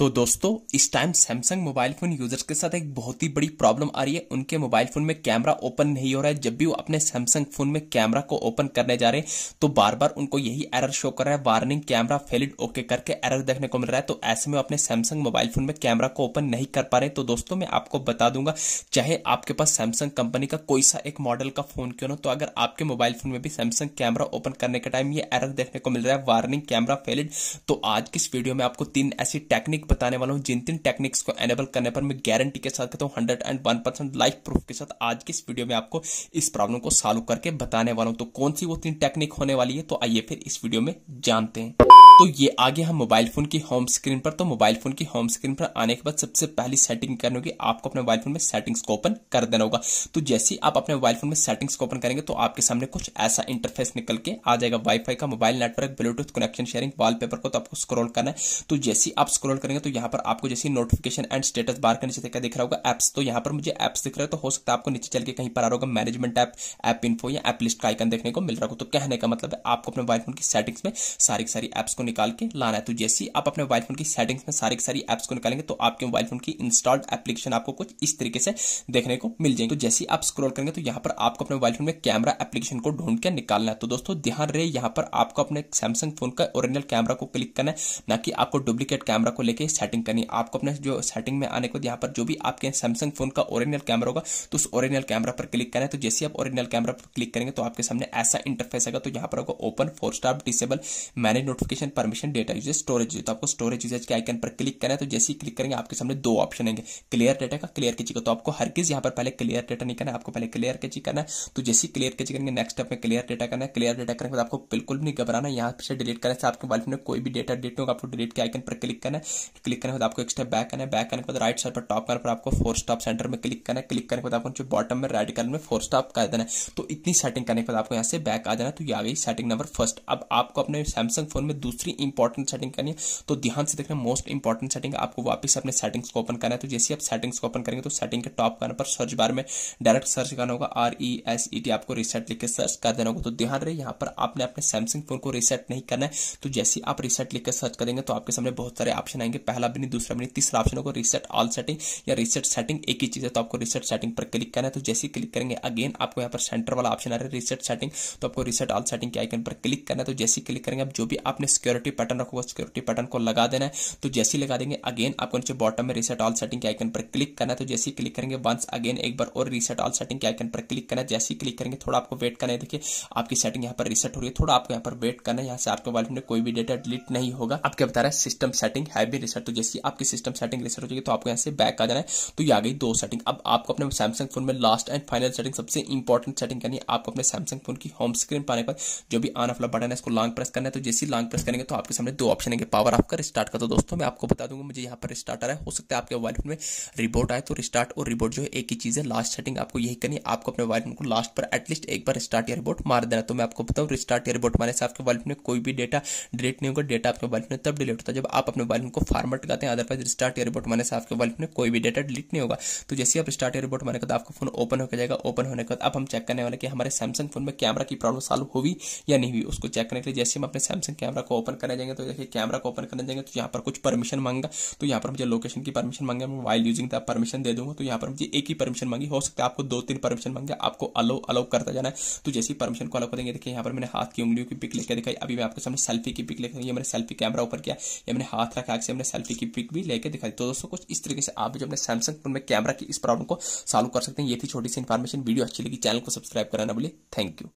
तो दोस्तों इस time Samsung mobile phone users के साथ एक बहुत ही बड़ी प्रॉब्लम आ रही है उनके मोबाइल फोन में कैमरा ओपन नहीं हो रहा है जब भी वो अपने सैमसंग फोन में कैमरा को ओपन करने जा रहे हैं तो बार बार उनको यही एरर शो कर रहा है वार्निंग कैमरा फेलिड ओके करके एरर देखने को मिल रहा है तो ऐसे में अपने सैमसंग मोबाइल फोन में कैमरा को ओपन नहीं कर पा रहे तो दोस्तों मैं आपको बता दूंगा चाहे आपके पास सैमसंग कंपनी का कोई सा एक मॉडल का फोन क्यों ना तो अगर आपके मोबाइल फोन में भी सैमसंग कैमरा ओपन करने के टाइम ये एरर देखने को मिल रहा है वार्निंग कैमरा फेलिड तो आज की इस वीडियो में आपको तीन ऐसी टेक्निक बताने वाला हूँ जिन तीन टेक्निक्स को एनेबल करने पर मैं गारंटी के साथ कहता हूँ hundred and one percent life proof के साथ आज की इस वीडियो में आपको इस प्रॉब्लम को सॉल्व करके बताने वाला हूँ तो कौन सी वो तीन टेक्निक होने वाली है तो आइए फिर इस वीडियो में जानते हैं तो ये आगे हम मोबाइल फोन की होम स्क्रीन पर तो मोबाइल फोन की होम स्क्रीन पर आने के बाद सबसे पहली सेटिंग करनी होगी आपको अपने मोबाइल फोन में सेटिंग्स को ओपन कर देना होगा तो जैसे आप अपने मोबाइल फोन में सेटिंग्स को ओपन करेंगे तो आपके सामने कुछ ऐसा इंटरफेस निकल के आ जाएगा वाईफाई का mobile network Bluetooth connection sharing paper को तो आपको स्क्रोल करना है तो जैसे आप स्क्रोल करेंगे तो यहाँ पर आपको जैसे नोटिफिकेशन एंड स्टेटस बार का नीचे देखा दिख रहा होगा एप्स तो यहाँ पर मुझे एप्स दिख रहा है तो हो सकता है आपको नीचे चल के कहीं पर आ रहा होगा मैनेजमेंट ऐप ऐप इन्फो या एप लिस्ट का आइकन देखने को मिल रहा होगा तो कहने का मतलब आपको अपने मोबाइल फोन की सेटिंग्स में सारी सारी एप्स को निकाल के लाना है तो जैसे आप अपने मोबाइल फोन की सेटिंग्स में सारी की सारी एप्स को निकालेंगे तो आपके मोबाइल फोन की इंस्टॉल्ड एप्लीकेशन आपको कुछ इस तरीके से देखने को मिल जाएंगे तो जैसे आप स्क्रॉल करेंगे तो यहाँ पर आपको अपने मोबाइल फोन में कैमरा एप्लीकेशन को ढूंढ के निकालना है तो दोस्तों ध्यान रहे यहाँ पर आपको अपने सैमसंग फोन का ओरिजिनल कैमरा को क्लिक करना है ना कि आपको डुप्लीकेट कैमरा को लेकर सेटिंग करनी है आपको अपने जो सेटिंग में आने को यहाँ पर जो भी आपके सैमसंग फोन का ओरिजिनल कैमरा होगा तो उस ओरिजिनल कैमरा पर क्लिक करना है तो जैसे आप ओरिजिनल कैमरा पर क्लिक करेंगे तो आपके सामने ऐसा इंटरफेस आएगा तो यहाँ पर होगा open force stop disable manage notification permission data usage storage तो आपको स्टोरेज यूजेज के आइकन पर क्लिक करना है तो जैसे ही क्लिक करेंगे आपके सामने दो ऑप्शन आएंगे क्लियर डेटा का क्लियर कीजिएगा तो आपको हर किस यहाँ पर पहले क्लियर डेटा नहीं करना है आपको पहले क्लियर के करना है तो जैसे ही क्लियर के करेंगे नेक्स्ट स्टेप में क्लियर डेटा करना है क्लियर डेटा करने के बाद आपको बिल्कुल भी नहीं घबराना यहाँ से डिलीट करने से आपके मोबाइल में कोई भी डेटा डिलीट होगा आपको डिलीट के आइकन पर क्लिक करना है क्लिक करने के बाद आपको एक स्टेप बैक करना है बैक करने के बाद राइट साइड पर टॉप करने पर आपको फोर स्टॉप सेंटर में क्लिक करना है क्लिक करने के बाद आपको बॉटम में रेड कलर में फोर स्टॉप कर देना है तो इतनी सेटिंग करने के बाद आपको यहाँ से बैक आ जाना तो ये आ गई सेटिंग नंबर फर्स्ट अब आपको अपने सैमसंग फोन में दूसरे दूसरी इंपॉर्टेंट सेटिंग करनी है तो ध्यान से देखना मोस्ट इंपॉर्टेंट सेटिंग आपको वापस अपने सेटिंग्स को ओपन करना है तो जैसे आप सेटिंग्स को ओपन करेंगे तो सेटिंग के टॉप करने पर सर्च बार में डायरेक्ट सर्च करना होगा R E S E T आपको रिसेट लिख के सर्च कर देना होगा तो ध्यान रहे यहाँ पर आपने अपने सैमसंग फोन को रिसेट नहीं करना है तो जैसे आप रिसेट लिख के सर्च करेंगे तो आपके सामने बहुत सारे ऑप्शन आएंगे पहला भी नहीं दूसरा भी नहीं तीसरा ऑप्शन होगा रिसेट ऑल सेटिंग या रिसेट सेटिंग एक ही चीज है तो आपको रिसेट सेटिंग पर क्लिक करना है तो जैसे क्लिक करेंगे अगेन आपको यहाँ पर सेंटर वाला ऑप्शन आ रहा है रिसेट सेटिंग तो आपको रिसेट ऑल सेटिंग के आइकन पर क्लिक करना है तो जैसे क्लिक करेंगे आप जो भी आपने सिक्योरिटी पैटर्न रखोगे सिक्योरिटी पैटर्न को लगा देना है तो जैसे लगा देंगे अगेन आपको नीचे बॉटम में रिसेट ऑल सेटिंग के आइकन पर क्लिक करना है तो जैसे क्लिक करेंगे वंस अगेन एक बार और रीसेट ऑल सेटिंग के आइकन पर क्लिक करना है जैसे क्लिक करेंगे थोड़ा आपको वेट करना है देखिए आपकी सेटिंग यहाँ पर रिसेट हो रही है थोड़ा आपको यहाँ पर वेट करना है यहाँ से आपके मोबाइल में कोई भी डेटा डिलीट नहीं होगा आपके बता रहा है सिस्टम सेटिंग है भी रिसेट तो जैसे आपकी सिस्टम सेटिंग रिसेट हो जाएगी तो आपको यहाँ से बैक आ जाना है तो ये आ गई दो सेटिंग अब आपको अपने सैमसंग फोन में लास्ट एंड फाइनल सेटिंग सबसे इंपॉर्टेंट सेटिंग करनी है आपको अपने सैमसंग फोन की होम स्क्रीन पाने पर जो भी आन ऑफ बटन है इसको लॉन्ग प्रेस करना है तो जैसे लॉन्ग प्रेस करेंगे करेंगे तो आपके सामने दो ऑप्शन है पावर ऑफ का रिस्टार्ट कर दो तो दोस्तों मैं आपको बता दूंगा मुझे यहाँ पर स्टार्ट आ रहा है हो सकता है आपके मोबाइल फोन में रिबोट आए तो रिस्टार्ट और रिबोट जो है एक ही चीज़ है लास्ट सेटिंग आपको यही करनी है आपको अपने मोबाइल फोन को लास्ट पर एटलीस्ट एक बार स्टार्ट या रिबोट मार देना तो मैं आपको बताऊँ रिस्टार्ट या रिबोट मारने से आपके मोबाइल फोन में कोई भी डेटा डिलीट नहीं होगा डेटा आपके मोबाइल फोन में तब डिलीट होता है जब आप अपने मोबाइल फोन को फार्मेट करते हैं अदरवाइज रिस्टार्ट या रिबोट मारने से आपके मोबाइल फोन में कोई भी डेटा डिलीट नहीं होगा तो जैसे आप स्टार्ट या रिबोट मारने का आपका फोन ओपन होकर जाएगा ओपन होने के बाद अब हम चेक करने वाले कि हमारे सैमसंग फोन में कैमरा की प्रॉब्लम सॉल्व हुई या नहीं हुई उसको चेक करने के लिए जैसे हम अपने सैमसंग कैमरा को ओपन ओपन करने जाएंगे तो देखिए कैमरा को ओपन करने जाएंगे तो यहाँ पर कुछ परमिशन मांगा तो यहाँ पर मुझे लोकेशन की परमिशन मांगे मैं वाइल यूजिंग था परमिशन दे दूंगा तो यहाँ पर मुझे एक ही परमिशन मांगी हो सकता है आपको दो तीन परमिशन मांगे आपको अलो अलो करता जाना है तो जैसी परमिशन को अलो करेंगे देखिए यहाँ पर मैंने हाथ की उंगलियों की पिक लेकर दिखाई अभी मैं आपके सामने सेल्फी की पिक लेकर ये मैंने सेल्फी कैमरा ओपन किया या मैंने हाथ रखा से मैंने सेल्फी की पिक भी लेकर दिखाई तो दोस्तों कुछ इस तरीके से आप जो अपने सैमसंग फोन में कैमरा की इस प्रॉब्लम को सॉल्व कर सकते हैं ये थी छोटी सी इन्फॉर्मेशन वीडियो अच्छी लगी चैनल को सब्सक्राइब करना बोले थैंक यू